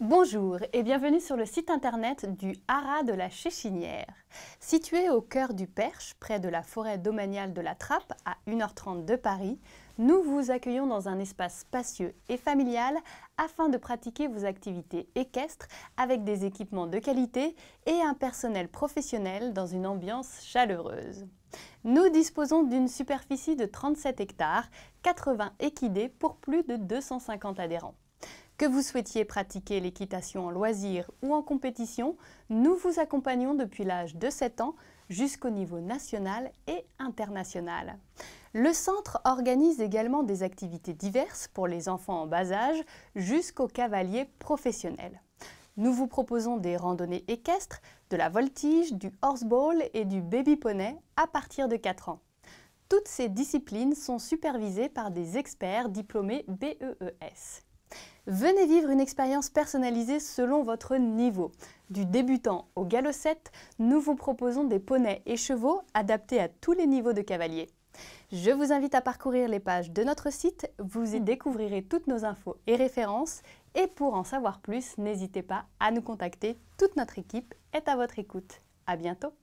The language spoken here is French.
Bonjour et bienvenue sur le site internet du Haras de la Chéchinière. Situé au cœur du Perche, près de la forêt domaniale de la Trappe, à 1h30 de Paris, nous vous accueillons dans un espace spacieux et familial afin de pratiquer vos activités équestres avec des équipements de qualité et un personnel professionnel dans une ambiance chaleureuse. Nous disposons d'une superficie de 37 hectares, 80 équidés pour plus de 250 adhérents. Que vous souhaitiez pratiquer l'équitation en loisir ou en compétition, nous vous accompagnons depuis l'âge de 7 ans jusqu'au niveau national et international. Le centre organise également des activités diverses pour les enfants en bas âge jusqu'aux cavaliers professionnels. Nous vous proposons des randonnées équestres, de la voltige, du horseball et du baby poney à partir de 4 ans. Toutes ces disciplines sont supervisées par des experts diplômés BEES. Venez vivre une expérience personnalisée selon votre niveau. Du débutant au 7, nous vous proposons des poneys et chevaux adaptés à tous les niveaux de cavaliers. Je vous invite à parcourir les pages de notre site, vous y mm. découvrirez toutes nos infos et références. Et pour en savoir plus, n'hésitez pas à nous contacter, toute notre équipe est à votre écoute. À bientôt